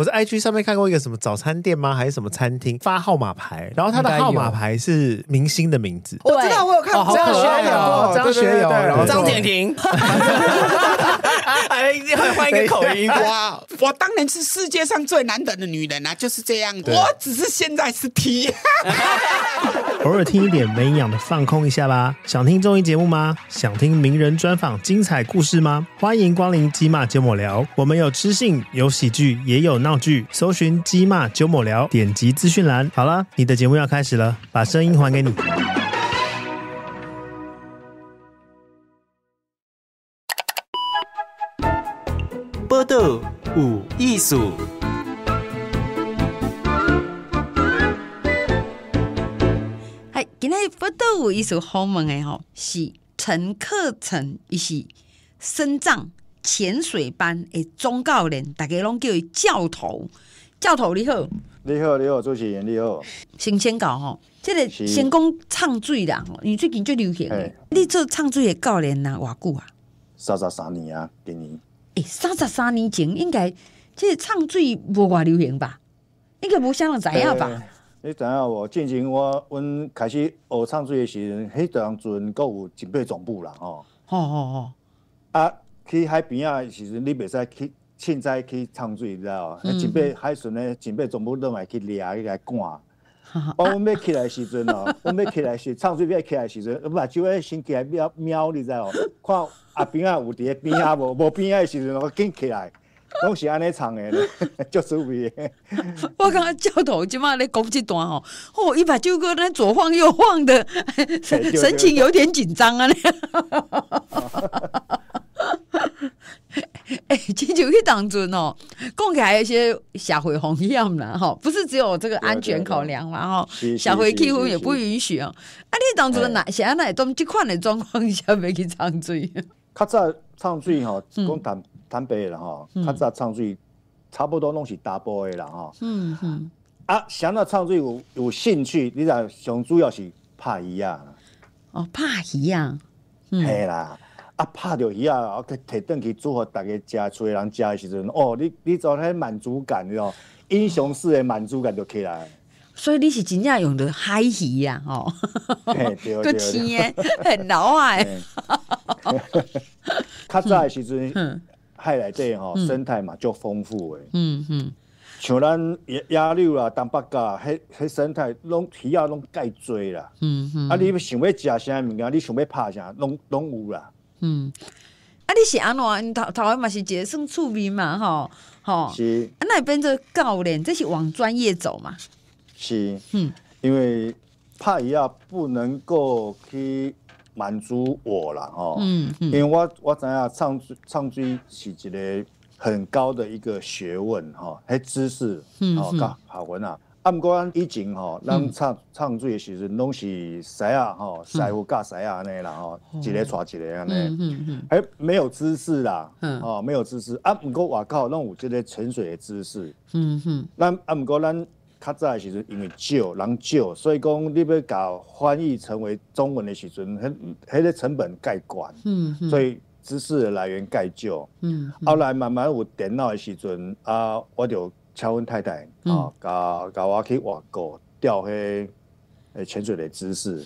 我在 IG 上面看过一个什么早餐店吗？还是什么餐厅发号码牌？然后他的号码牌是明星的名字。我知道我有看张学友、张学友、张敬亭。哎，换一个口音哇！我当年是世界上最难得的女人啊，就是这样。我只是现在是 T。偶尔听一点没营养的，放空一下吧。想听综艺节目吗？想听名人专访、精彩故事吗？欢迎光临鸡骂九抹聊，我们有知性，有喜剧，也有闹剧。搜寻“鸡骂九抹聊”，点击资讯栏。好了，你的节目要开始了，把声音还给你。波豆五艺术。今日不都有一首好问诶吼，是陈克成，伊是深藏潜水班诶宗教人，大家拢叫伊教头。教头你好，你好你好，主持人你好。先先教吼，即个先讲唱水人因你最近最流行诶，你做唱水诶教练呐？偌久啊，三十三年啊，今年诶，三十三年前应该即个唱水无外流行吧？应该无啥人知影吧？你知影无？进前我阮开始学唱水的时阵，迄当阵阁有警备总部啦吼。吼吼吼！啊，去海边啊时阵，你袂使去，凊彩去唱水，你知道？警备海巡诶警备总部都卖去掠去来管。吼，我阮要起来时阵哦，阮要起来时，唱 水要起来时阵，目睭要先起来喵喵，你知道？看阿边啊有伫诶边啊无？无边啊诶时阵，我紧起来。拢 是安尼唱诶，就是味！我刚刚教头即摆咧讲即段吼，哦一把首歌咧左晃右晃的，神神情有点紧张啊咧。哎，这就去当尊哦，讲起来有一些社会风险啦，吼，不是只有这个安全考量嘛，吼，社会几乎也不允许哦。啊，你当初哪想要会当即款的状况下要去唱水？较早唱水吼，讲谈。坦白了哈，较早唱水差不多拢是达波的了哈。嗯哼，啊，想到唱水有有兴趣，你若上主要是拍鱼啊。哦，拍鱼啊？嘿啦，啊，拍着鱼啊，我摕顿去煮给大家食，厝人食的时阵，哦，你你做迄满足感哦，英雄式的满足感就起来。所以你是真正用的海鱼啊？哦，对天，很老爱。较早的时阵。海内底吼生态嘛足丰富诶，嗯嗯，像咱亚亚琉啦、东北角，迄迄生态拢鱼啊拢介侪啦，嗯嗯，啊，你想要食啥物件，你想要拍啥，拢拢有啦，嗯，啊，你是安怎？因头头啊嘛是个算趣味嘛，吼吼。是，啊，那变做教练，这是往专业走嘛，是，嗯，因为拍鱼啊不能够去。满足我啦，吼！嗯嗯，因为我我知影唱唱嘴是一个很高的一个学问，哈，还知识，哦，教学问啊。啊，不过咱以前吼，咱唱唱嘴的时候，拢是西啊，吼，师傅教西啊，安尼啦，吼，一个带一个安尼。嗯嗯嗯，没有知识啦，哦，没有知识啊。不过外靠，拢有即个潜水的知识。嗯哼，那啊，不过咱。较早的时阵，因为少，人少，所以讲你要搞翻译成为中文的时阵，迄个成本盖高，所以知识的来源盖少。后来慢慢有电脑的时阵啊，我就请阮太太啊，甲、教我去外国调迄潜水的知识。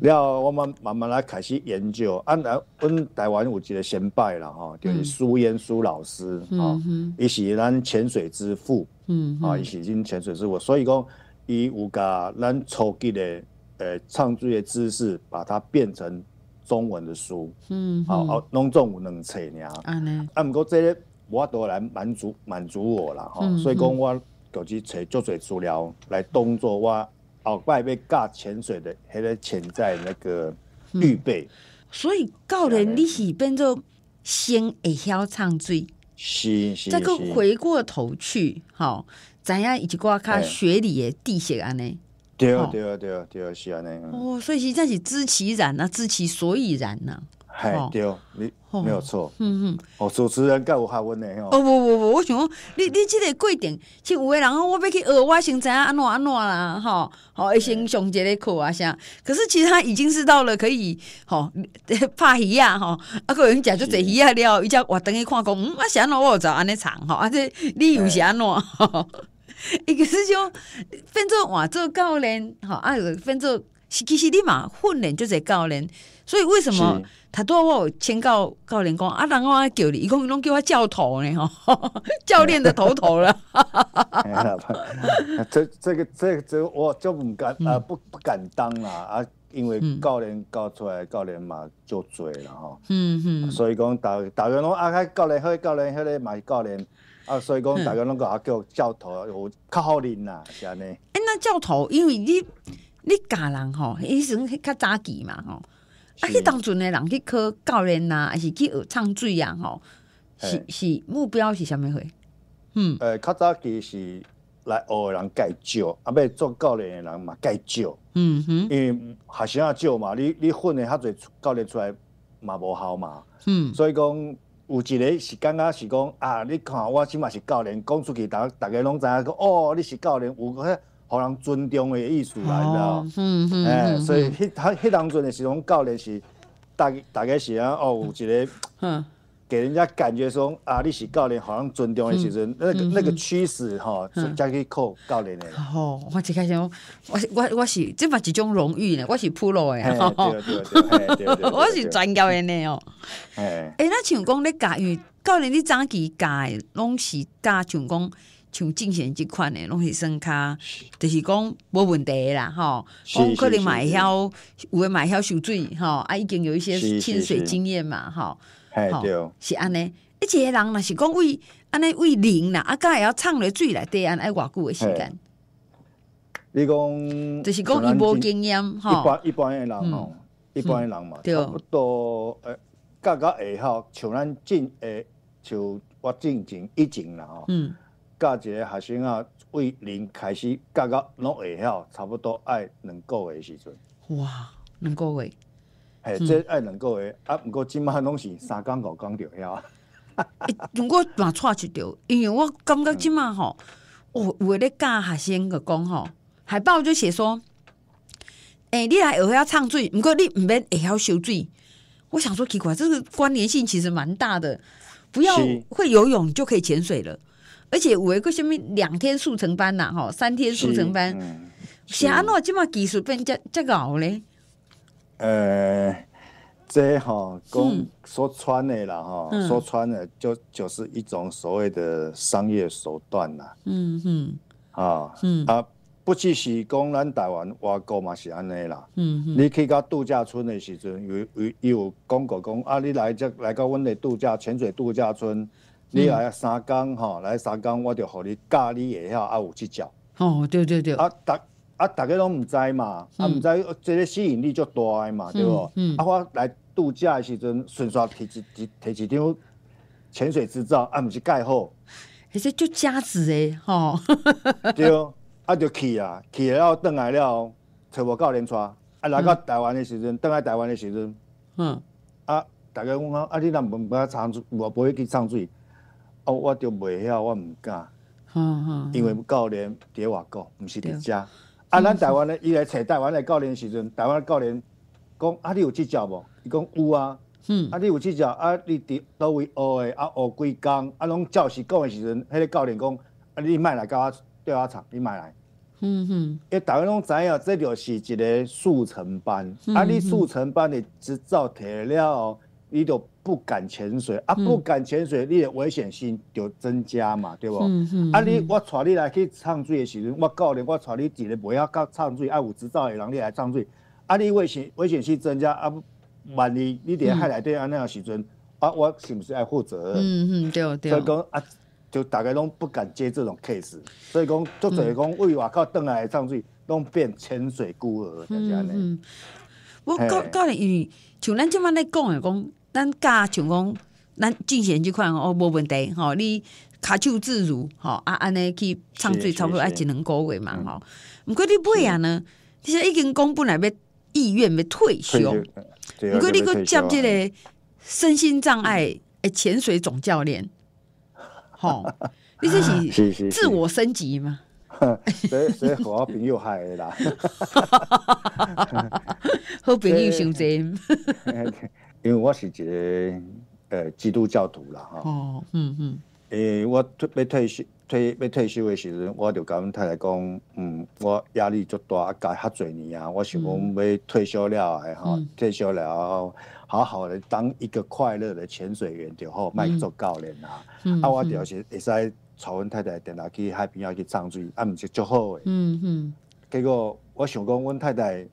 然后我们慢慢来开始研究。啊，来，阮台湾有一个先辈啦吼，就是苏烟苏老师啊，伊是咱潜水之父。嗯，啊，伊是真潜水师傅，所以讲，伊有甲咱初级的，呃，唱嘴的知识，把它变成中文的书，嗯，好，拢总有两册尔，啊呢，啊，不过这我都来满足满足我啦，吼，所以讲我就去找足水资料来当作我后摆要教潜水的迄个潜在那个预备，所以教练你是变做先会晓唱嘴。是，再个回过头去，吼，怎样？一及我看学理的地学安尼，对啊，对啊，对啊，对啊，是安尼。哦，所以是，这是知其然啊，知其所以然呐。系对你没有错嗯嗯哦主持人甲有下文诶哦哦哦哦哦我想讲你你即个规定像有的人我要去学我先知影安怎安怎啦吼吼伊先上一个课啊啥可是其他已经是到了可以吼拍鱼仔吼啊佫会用食做一个鱼仔了伊则活当伊看讲嗯啊是安怎我有早安尼创吼啊说你又是安怎吼伊其是种分做换做教练吼啊分做，是其实你嘛训练做一个教练所以为什么他都要签告告联工啊？然后叫你，一共拢叫我教头呢？哈，教练的头头了。这这个这个，我就不敢啊，不不敢当啦啊！因为教练教出来，教练嘛就准了哈。嗯嗯。所以讲大大约拢啊，开教练，好，教练，教练嘛是教练啊。所以讲大约拢个啊叫教头有较好认啦，是安尼。哎，那教头，因为你你教人吼，以前讲较早期嘛吼。啊！去当阵诶人去考教练呐，还是去唱水啊？吼，是是目标是啥物货？嗯，呃，较早期是来学人介少，啊，要做教练的人嘛介少。嗯哼，因为学生也少嘛，你你混练较侪教练出来嘛无效嘛。嗯，所以讲有一个是感觉是讲啊，你看我起码是教练，讲出去大大家拢知影，讲哦，你是教练，有。个。互人尊重的意思来的嗯嗯，哎，所以他他当阵的时候，教练是大大概是啊，哦，有一个，嗯，给人家感觉说啊，你是教练，好像尊重的，时实那个那个趋势哈，将去靠教练的。哦，我一开始讲，我我我是这嘛一种荣誉呢，我是 Polo 对对对，我是专练的哦，哎，哎那像讲你驾驭教练你期教驾弄是教像讲。像进贤即款的拢是算态，就是讲无问题啦，吼。讲可能会晓有会晓受水，吼啊，已经有一些亲水经验嘛，吼，系对，是安尼。而且人若是讲为安尼为零啦，啊，刚会晓唱落水来对安爱偌久的时间。你讲就是讲伊无经验，吼，一般一般的人哦，一般的人嘛，差不多。刚刚会好，像咱进诶，像我进前以前啦，嗯。教一个学生啊，为零开始教到拢会晓，差不多爱两个月的时阵。哇，两个月，嘿，这爱两个月啊！不过今满拢是三讲五讲着了。我 嘛错一条，因为我感觉今满吼，哦，有咧教学生个讲吼，海报就写说，哎，你来会晓唱水，不过你毋免会晓修水。我想说，奇怪，这个关联性其实蛮大的。不要会游泳，就可以潜水了。而且有一个什么两天速成班呐，哈，三天速成班，是安那这么技术变这这个好嘞？呃，这哈，讲说穿的了哈，说穿的就就是一种所谓的商业手段啦。嗯哼，啊，嗯啊，不只是讲咱台湾，外国嘛是安尼啦。嗯嗯，你去到度假村的时阵，有有有广告讲啊，你来这来到我们的度假潜水度假村。你来三工吼，来三工，我就互你教，你会晓啊有技招。哦，对对对。啊，大啊，大家拢毋知嘛，啊毋知，这个吸引力足大嘛，对不？啊，我来度假的时阵，顺刷提一提，摕一张潜水执照，啊，毋是盖好。而且就加子诶，吼。对，啊，就去啊，去了后，倒来了，找无教练带。啊，来到台湾的时阵，倒来台湾的时阵，嗯，啊，大家讲，啊，你若无不要呛水，我不会去呛水。哦，我就袂晓，我毋敢，因为教练伫外国，毋是伫遮。啊，咱台湾咧，伊来找台湾的教练时阵，台湾的教练讲，啊，你有去照无？伊讲有啊。嗯。啊，你有去照？啊，你伫倒位学的？啊，学几工？啊，拢照学讲的时阵，迄个教练讲，啊，你莫来教我吊鱼场，你莫来。嗯哼。因台湾拢知影，这就是一个速成班。啊，你速成班的执照摕了，你就。不敢潜水啊！不敢潜水，你的危险性就增加嘛，对不？啊，你我带你来去唱水的时阵，我教练我带你记得不要搞唱水，爱有执照的人你来唱水，啊，你危险危险性增加啊！万一你在海内底安那个时阵，啊，我是不是要负责？嗯嗯，对对。所以讲啊，就大家拢不敢接这种 case。所以讲，做水讲为外靠登来畅水，拢变潜水孤儿，这样嗯，我教练你，像咱今晚咧讲的讲。咱家像讲，咱进贤即款哦无问题，吼你骹手自如，吼啊安尼去唱最差不多爱一两个月嘛，吼。毋过你尾啊呢？其实已经公布来要意愿要退休，毋过你佫接即个身心障碍诶潜水总教练，吼，你是是自我升级嘛？所以好朋友害啦，好朋友雄仔。因为我是一个呃基督教徒啦，哈，哦，嗯嗯，诶，我退要退休，退要退休的时阵，我就甲阮太太讲，嗯，我压力足大，干遐侪年啊，我想讲要退休了，哈，退休了，好好的当一个快乐的潜水员就好，卖做教练啊，啊，我就是会使带阮太太电脑去海边要去畅水，啊，毋是足好诶，嗯嗯，结果我想讲阮太太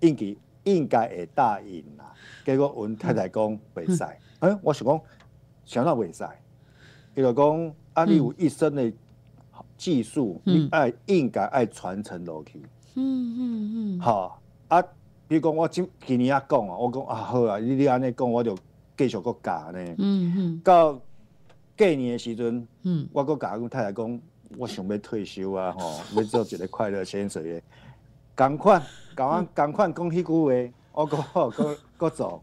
应急。应该会答应啦，结果阮太太讲袂使，哎，我想讲，啥都袂使，伊就讲，啊，你有一身的技术，爱应该爱传承落去。嗯嗯嗯。好啊，比如讲，我今今年啊讲啊，我讲啊好啊，你你安尼讲，我就继续搁教呢。嗯嗯。到过年的时候，嗯，我搁教阮太太讲，我想要退休啊，吼，要做一个快乐先生。同款，甲我同款讲迄句话，我讲好阁阁做，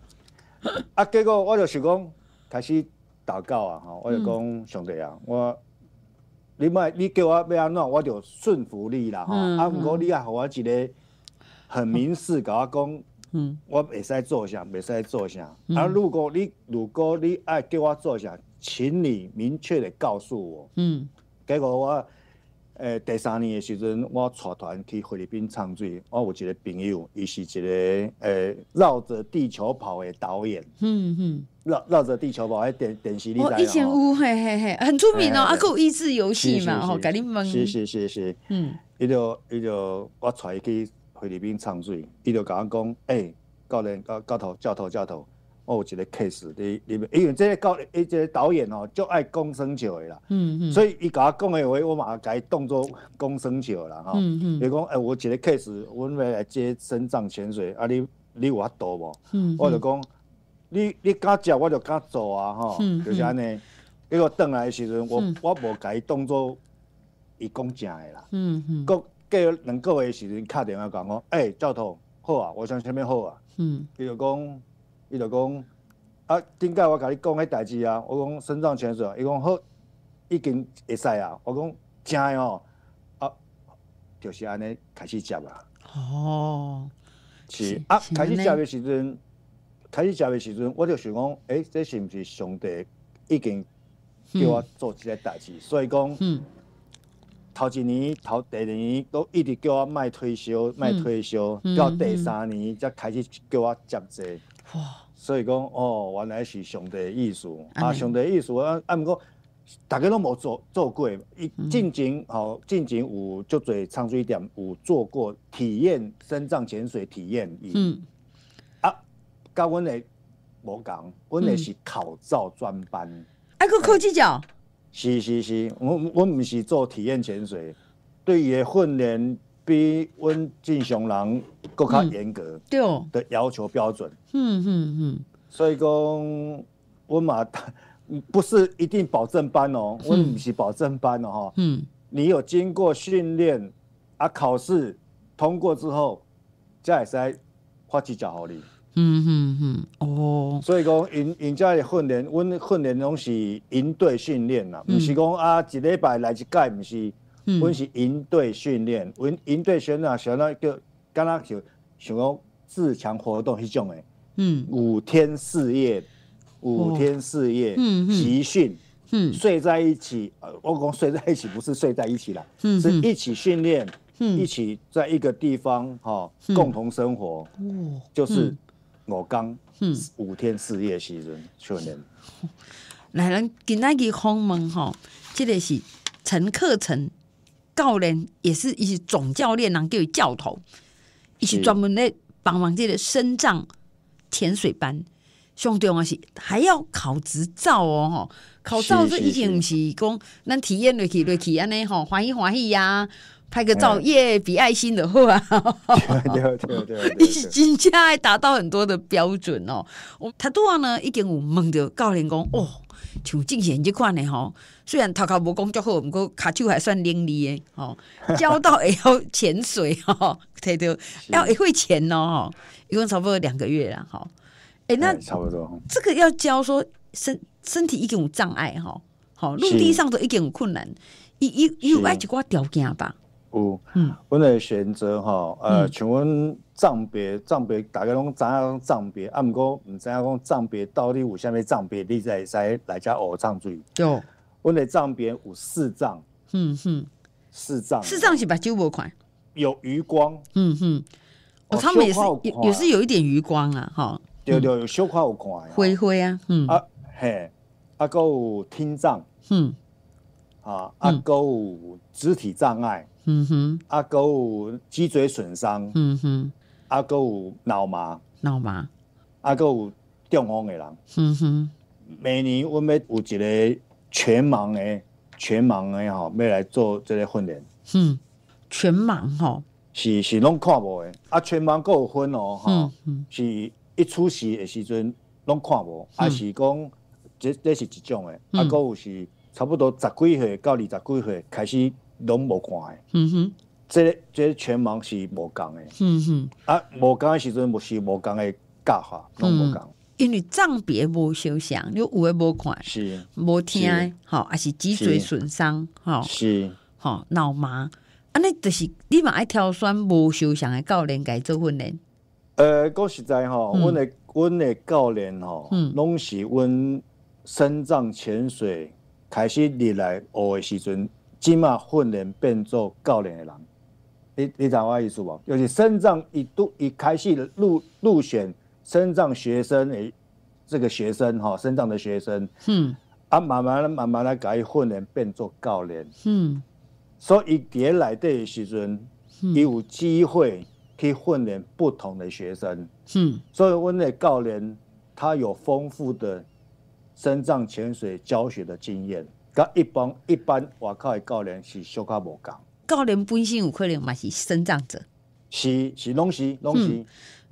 啊结果我就想讲，开始祷告啊吼，我就讲上帝啊，我你卖你叫我要安怎，我就顺服你啦吼，啊毋过你啊，互我一个很明示，甲我讲，嗯，我袂使做啥，袂使做啥，啊如果你如果你爱叫我做啥，请你明确的告诉我，嗯，结果我。诶，第三年诶时阵，我带团去菲律宾唱水。我有一个朋友，伊是一个诶绕着地球跑诶导演。嗯嗯。绕绕着地球跑，还电电视。例以前有，嘿嘿嘿，很出名哦。啊，够益智游戏嘛，吼，甲紧问。是是是是。嗯，伊就伊就我带伊去菲律宾唱水，伊就甲我讲，诶，教练教教头教头教头。我一个 case，你你们因为这些高，这个导演哦，就爱公生笑的啦。嗯嗯。所以伊我讲的话，我嘛甲伊当做公生笑啦，哈。嗯嗯。比讲，哎，我一个 case，我欲来接深藏潜水，啊你你有法多无？嗯。我就讲，你你敢接，我就敢做啊，哈。嗯就是安尼。结果转来时阵，我我无甲伊当做伊讲正的啦。嗯嗯。过过两个月时阵，敲电话讲我，哎，教头，好啊，我想虾米好啊。嗯。伊就讲。伊就讲啊，顶解我甲你讲迄代志啊，我讲肾脏泉水，伊讲好已经会使啊。我讲真哦，啊，就是安尼开始接啦。哦，是啊，开始接的时阵，开始接的时阵，我就想讲，诶，这是毋是上帝已经叫我做即个代志？所以讲，头一年、头第二年都一直叫我卖推销、卖推销，到第三年才开始叫我接济。所以讲，哦，原来是上帝意思啊！上帝的意思啊！啊，毋过大家拢无做做过，进前哦，前有足侪潜水点有做过体验深藏潜水体验，嗯，啊，跟阮嘞无共，阮的是考照专班，哎，佮考几教，是是是，我我毋是做体验潜水，对伊的训练。比温正常人够较严格，对哦，的要求标准，嗯嗯嗯，所以讲温马 不是一定保证班哦，温唔是保证班哦，哈，嗯，你有经过训练啊，考试通过之后，才使发起教学你，嗯嗯嗯，哦，所以讲，因因家的训练，温训练拢是应对训练啦，唔是讲啊一礼拜来一届毋是。阮是营队训练，阮营队选那选那叫，刚刚就想要自强活动迄种诶，嗯，五天四夜，五天四夜，嗯集训，嗯，睡在一起，呃，我讲睡在一起不是睡在一起啦，是一起训练，嗯，一起在一个地方哈，共同生活，哦，就是我刚，嗯，五天四夜集中训练，来咱今仔日访问哈，这个是陈克成。教练也是一些总教练呐，叫教头，伊是专门咧帮忙这个深藏潜水班，兄弟我是还要考执照哦，吼，考照这已经不是讲咱体验瑞去瑞去安尼吼，欢喜欢喜呀，拍个照耶，比爱心的货，对对对，一起人家还达到很多的标准哦，我他多少呢？已经有猛的教练讲哦。像郑贤即款诶吼，虽然头壳无工作好，毋过骹手还算伶俐的吼，教到也要潜水吼，摕到要也会潜咯吼，共差不多两个月啦吼，欸，那差不多，这个要教说身身体一经有障碍吼，吼，陆地上都一经有困难，伊伊伊有爱一寡条件吧。有，嗯，阮诶选择哈，呃，请问。藏别藏别，大家拢怎样讲障别？啊，唔过唔知影讲藏别到底有啥物藏别，你才使来只学藏字。有，阮的藏别有四藏，嗯哼，四藏，四藏是不就无款？有余光。嗯哼，哦，他们也是，也是有一点余光啊，哈。对对，有小块有看。灰灰啊，嗯。啊嘿，啊个听障。嗯。啊，啊个肢体障碍。嗯哼，啊个脊椎损伤。嗯哼。啊，搁有脑麻，脑麻，啊搁有中风的人。嗯哼，每年我们要有一个全盲的，全盲的吼，要来做这个训练。嗯，全盲吼，是是拢看无的。啊，全盲搁有分哦，哈，是一出事的时阵拢看无，还是讲这这是一种的。啊，搁有是差不多十几岁到二十几岁开始拢无看的。嗯哼。即即全盲是无共的，嗯哼啊！无共的时阵，无是无共的教法，拢无共。因为障别无受伤，你有诶无看是无听，吼，还是脊髓损伤，吼，是吼，脑麻啊！那就是你嘛爱挑选无受伤诶教练改做训练。呃，讲实在吼，阮诶阮诶教练吼，拢是阮深藏潜水开始历来学诶时阵，即码训练变做教练诶人。你你长我意思无？尤其深藏一都一开始入入选深藏学生诶，这个学生哈，深藏的学生，嗯，啊慢慢慢慢来改训练，变做教练，嗯，所以伫内底的时阵，有机会去训练不同的学生，嗯，所以阮的教练他有丰富的深藏潜水教学的经验，甲一般一般我靠的教练是小卡无共。教练本身有可能嘛是生长者，是是拢是拢是。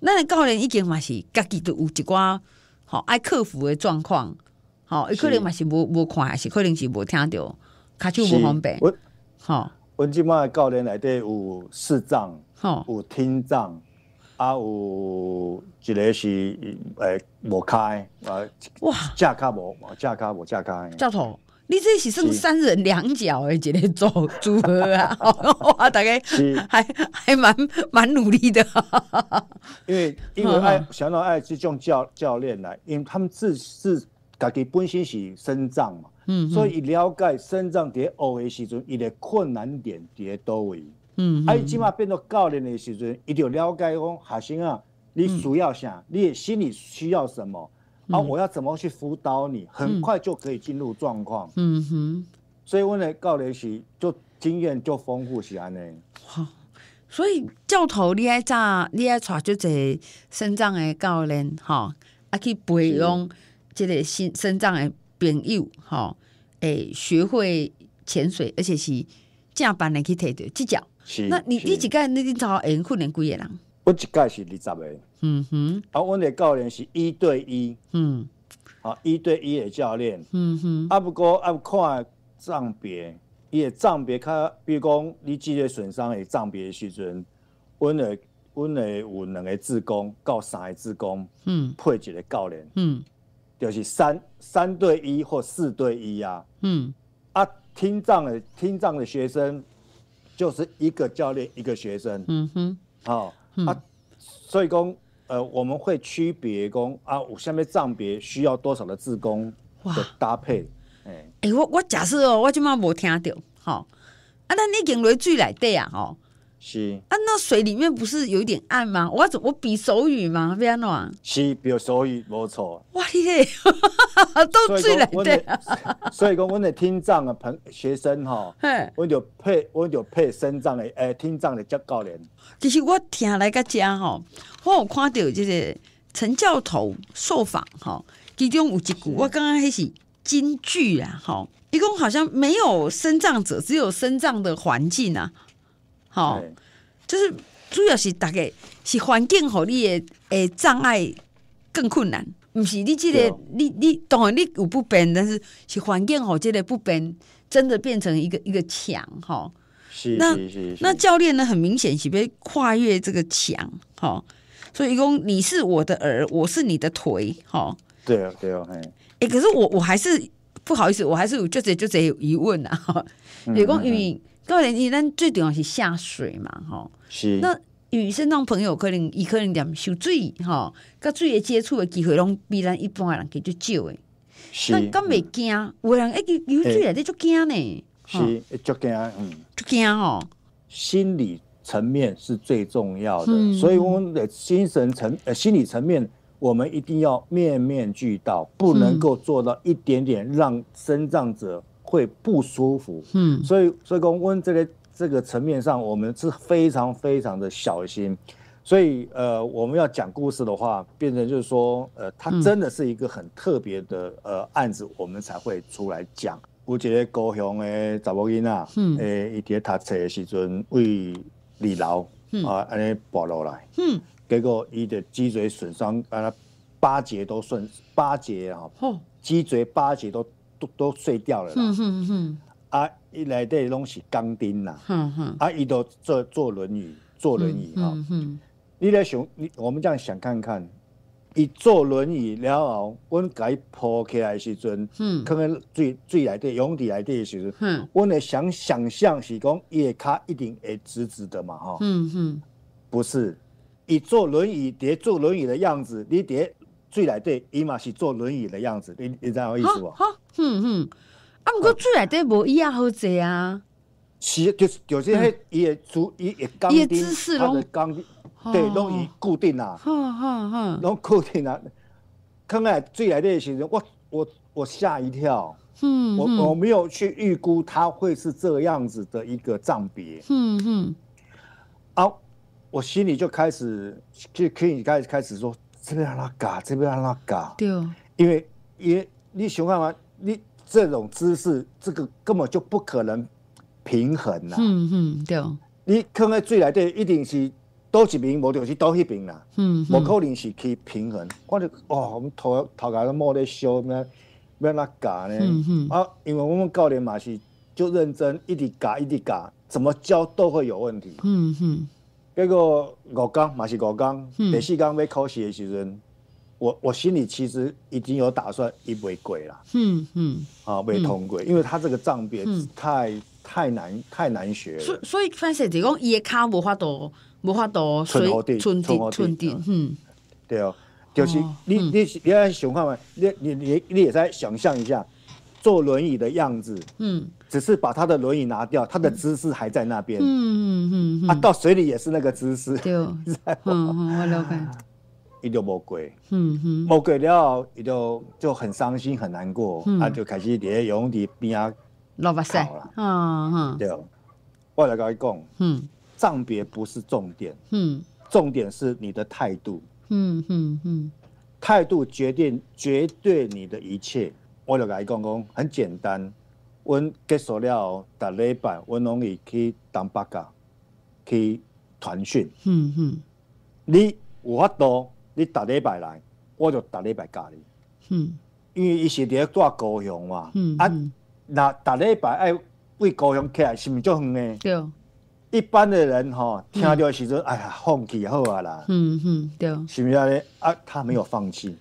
咱那教练已经嘛是家己都有一寡吼爱克服的状况，吼，伊可能嘛是无无看，还是可能是无听着，他手无方便。吼，阮即的教练内底有视障，吼，有听障，啊有一个是诶无开，啊哇架卡无架卡无架卡。教头。你这是剩三人两脚诶，一个组组合啊，哇，大家还还蛮蛮努力的。因为因为爱 想到爱这种教教练来，因为他们自自家己本身是生脏嘛，嗯，所以了解生脏伫学的时阵，伊诶困难点伫多倒位。嗯，而起码变做教练的时阵，伊就了解讲学生啊，你需要啥，你的心里需要什么？啊，我要怎么去辅导你？很快就可以进入状况。嗯哼，所以我的教练是就经验就丰富起来呢。好，所以教头你爱咋你爱揣就这肾脏的教练，哈，啊去培养这个心肾脏的朋友哈，诶，学会潜水，而且是正版的体即技巧。那你你一届你你招因训练几个人？我一届是二十个。嗯哼，啊，阮的教练是一对一，嗯，啊，一对一的教练，嗯哼，啊不过啊看账别，伊的级别较，比如讲你肌肉损伤的账别时阵，阮的阮的有两个职工到三个职工，嗯，配一个教练，嗯，就是三三对一或四对一啊，嗯，啊听障的听障的学生，就是一个教练一个学生，嗯哼，好，啊所以讲。呃，我们会区别工啊，我下面藏别需要多少的字工的搭配，哎，我我假设哦，我今嘛无听到，好，啊，那你用为最难底啊，吼。是啊，那水里面不是有一点暗吗？我怎我比手语吗？别暖是比手语，没错。哇，哈哈 都醉了对。所以讲，我的听障的朋学生哈，我就配我就配身障的诶，听障的教教练。其实我听来个讲哈，我有看到就是陈教头受访哈，其中有一句，我刚刚还是金句啊哈，一共好像没有身障者，只有身障的环境啊。哦，就是主要是大概是环境和你的诶障碍更困难，不是你这个你你当然你有不变，但是是环境好，这个不变，真的变成一个一个墙哈。是是是是。那教练呢，很明显是被跨越这个墙哈。所以一共你是我的耳，我是你的腿哈。对啊对啊哎可是我我还是不好意思，我还是就这就这有疑问啊，一共因为。当你咱最重要是下水嘛，吼。是。那与身葬朋友可能，伊可能点受水，吼，甲水的接触的机会，拢比咱一般的人就少诶。是。那敢未惊，有人一去游水来，你就惊呢。是，就惊，嗯。就惊吼。心理层面是最重要的，所以我们的精神层，呃，心理层面，我们一定要面面俱到，不能够做到一点点让生长者。会不舒服，嗯，所以所以讲温这个这个层面上，我们是非常非常的小心，所以呃我们要讲故事的话，变成就是说，呃，他真的是一个很特别的呃案子，我们才会出来讲。有姐姐高雄诶，查某囡嗯，诶，伊伫读册时阵为二楼啊，安尼跌落来，结果伊的脊椎损伤啊，八节都损，八节哦、脊椎八节都。都都碎掉了啦！啊，伊来这拢是钢钉嗯。啊，伊都坐坐轮椅，坐轮椅哈！你来想，你我们这样想看看，伊坐轮椅了后，我伊铺起来时阵，可能最最来底用力来的时阵，我呢想想象是讲，伊的脚一定会直直的嘛哈！嗯哼，不是，伊坐轮椅，跌坐轮椅的样子，你跌。最来对，伊嘛是坐轮椅的样子，你你知道我意思不？好，好，嗯嗯，啊，不过最来对无一样好坐啊。是，就是就是迄伊个姿，伊刚的，伊个姿势拢对拢已固定啦。哈哈哈，拢固定啦。坑那最来对的群人，我我我吓一跳。嗯，我我没有去预估他会是这样子的一个账别。嗯嗯。啊，我心里就开始就可以开始开始说。这边要拉搞，这边要拉搞。对。因为，因为你想看嘛，你这种姿势，这个根本就不可能平衡呐。嗯嗯，对。你坑在最内底，一定是倒一边，无就是倒迄边啦。嗯。无可能是去平衡。我就哦，我们头头家都冇在修，咩咩拉嘎呢？嗯哼。啊，因为我们教练嘛是就认真，一直嘎一直嘎，怎么教都会有问题。嗯哼。结果五刚嘛是五刚第四刚被考试的时候，我我心里其实已经有打算，一未过啦。嗯嗯，啊未通过，因为他这个障别太太难，太难学。了。所所以反正讲伊的卡无法度无法度蠢头弟，蠢弟，蠢弟。嗯。对哦，就是你你你要想看嘛，你你你你也在想象一下坐轮椅的样子。嗯。只是把他的轮椅拿掉，他的姿势还在那边。嗯嗯嗯，他到水里也是那个姿势。对，嗯嗯，我了解。一就无过，嗯哼，无过了伊就就很伤心很难过，他就开始在游泳池边啊落不晒啦，啊对我来跟伊讲，嗯，葬别不是重点，嗯，重点是你的态度，嗯嗯嗯，态度决定绝对你的一切。我来跟伊讲讲，很简单。阮结束了后，礼拜阮拢会去东北角去团训。嗯嗯，你法度，你逐礼拜来，我就逐礼拜教你。嗯，因为伊是伫咧带高雄嘛。嗯。啊，那逐礼拜要为高雄起来是毋是足远呢？对。一般的人吼，听到时阵，哎呀，放弃好啊啦。嗯哼，对。是毋是啊？啊，他没有放弃，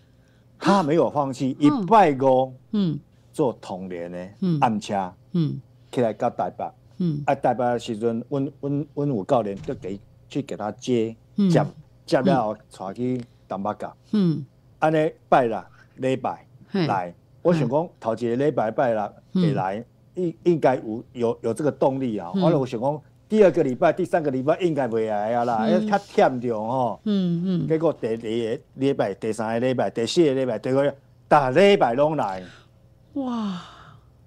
他没有放弃，一拜五。嗯。做同年的暗车，嗯，起来到台北，嗯，啊，台北的时阵，阮阮阮有教练，就给去给他接，接接了后，带去东北角，嗯，安尼拜六礼拜来，我想讲头一个礼拜拜六会来，应应该有有有这个动力啊。完了，我想讲第二个礼拜、第三个礼拜应该未来啊啦，因为较忝着吼，嗯嗯，结果第二个礼拜、第三个礼拜、第四个礼拜、第五个大礼拜拢来。哇，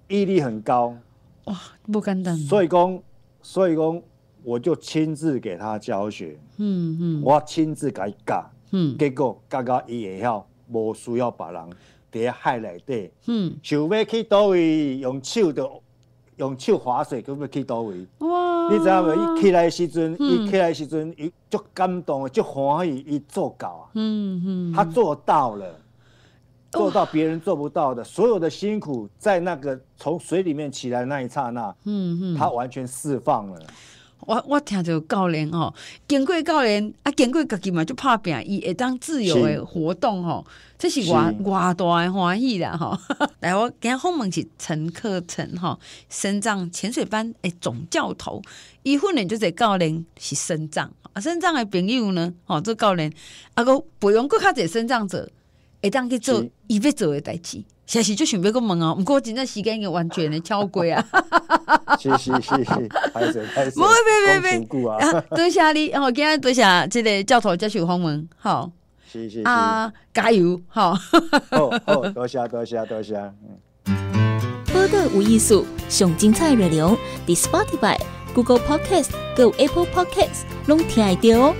毅力很高，哇，不敢单。所以公，所以公，我就亲自给他教学，嗯嗯，我亲自给他教，嗯，结果教到伊会晓，无需要别人。在海里底，嗯，想要去倒位，用手的，用手划水，可不去倒位？哇，你知道吗？伊起来的时阵，伊起来的时阵，伊足感动，足欢喜，伊做到啊，嗯嗯，他做到了。做到别人做不到的，所有的辛苦，在那个从水里面起来的那一刹那，嗯嗯，他完全释放了。我我听着教练哦，经过教练啊，经过家己嘛就拍拼，伊会当自由的活动哦，这是我我的欢喜啦吼。来，我今后门是陈克程吼，深藏潜水班诶总教头，伊训练就在教练是深藏啊，深藏的朋友呢吼，做教练啊，个培养骨较侪深藏者。会当去做伊要做的代志，现实就想别个问哦，不过真正时间已经完全的超过啊！哈哈哈哈哈，谢谢谢谢，拜拜拜拜，恭喜恭喜啊！多谢你，好，今日多谢即个教头教授访问，好，谢谢啊，加油，好，哈哈多谢多谢多谢，嗯。播客无艺术，上精彩热流，The Spotify、Google Podcast、Go Apple Podcast，拢听得到哦。